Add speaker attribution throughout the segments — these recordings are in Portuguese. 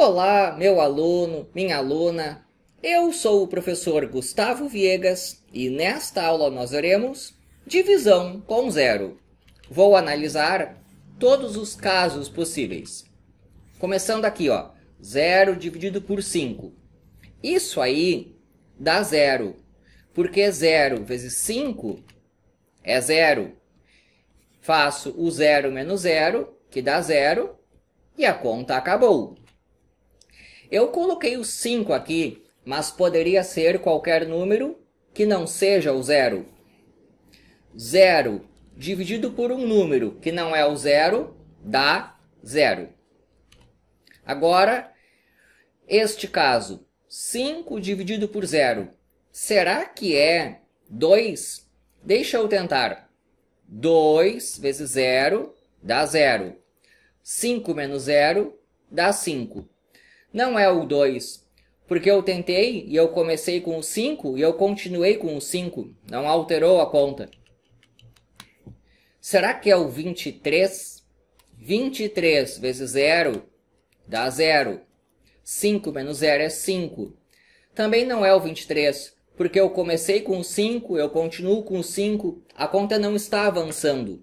Speaker 1: Olá, meu aluno, minha aluna. Eu sou o professor Gustavo Viegas e nesta aula nós veremos divisão com zero. Vou analisar todos os casos possíveis. Começando aqui, ó, zero dividido por 5. Isso aí dá zero, porque 0 vezes 5 é zero. Faço o zero menos zero, que dá zero, e a conta acabou. Eu coloquei o 5 aqui, mas poderia ser qualquer número que não seja o zero. Zero dividido por um número que não é o zero dá zero. Agora, este caso, 5 dividido por zero, será que é 2? Deixa eu tentar. 2 vezes zero dá zero. 5 menos zero dá 5 não é o 2. Porque eu tentei e eu comecei com o 5 e eu continuei com o 5. Não alterou a conta. Será que é o 23? 23 vezes 0 dá 0. 5 menos 0 é 5. Também não é o 23, porque eu comecei com o 5, eu continuo com o 5, a conta não está avançando.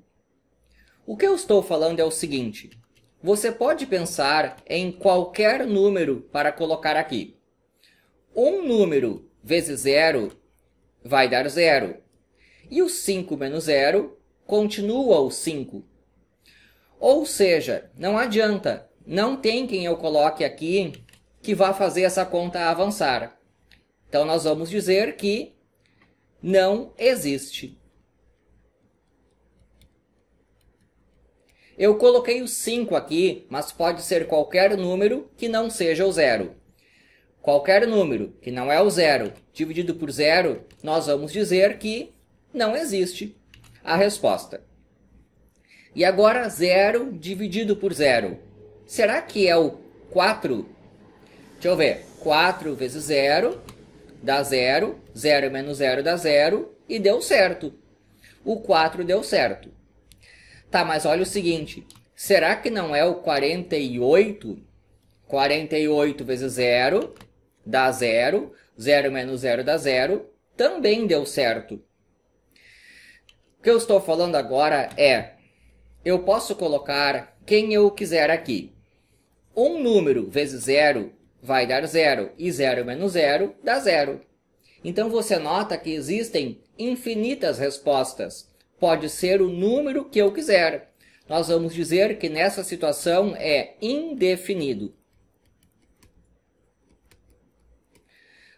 Speaker 1: O que eu estou falando é o seguinte: você pode pensar em qualquer número para colocar aqui. Um número vezes zero vai dar zero. E o 5 menos zero continua o 5. Ou seja, não adianta, não tem quem eu coloque aqui que vá fazer essa conta avançar. Então, nós vamos dizer que não existe Eu coloquei o 5 aqui, mas pode ser qualquer número que não seja o zero. Qualquer número que não é o zero dividido por zero, nós vamos dizer que não existe a resposta. E agora, zero dividido por zero. Será que é o 4? Deixa eu ver. 4 vezes 0 dá 0. 0 menos 0 dá 0. E deu certo. O 4 deu certo. Tá, mas olha o seguinte. Será que não é o 48? 48 vezes 0 dá 0. 0 menos 0 dá 0. Também deu certo. O que eu estou falando agora é... Eu posso colocar quem eu quiser aqui. Um número vezes 0 vai dar 0. E 0 menos 0 dá 0. Então você nota que existem infinitas respostas pode ser o número que eu quiser. Nós vamos dizer que nessa situação é indefinido.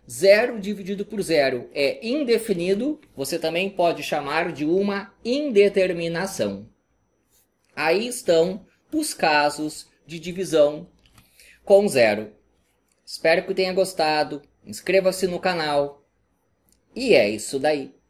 Speaker 1: Zero dividido por zero é indefinido, você também pode chamar de uma indeterminação. Aí estão os casos de divisão com zero. Espero que tenha gostado. Inscreva-se no canal. E é isso daí.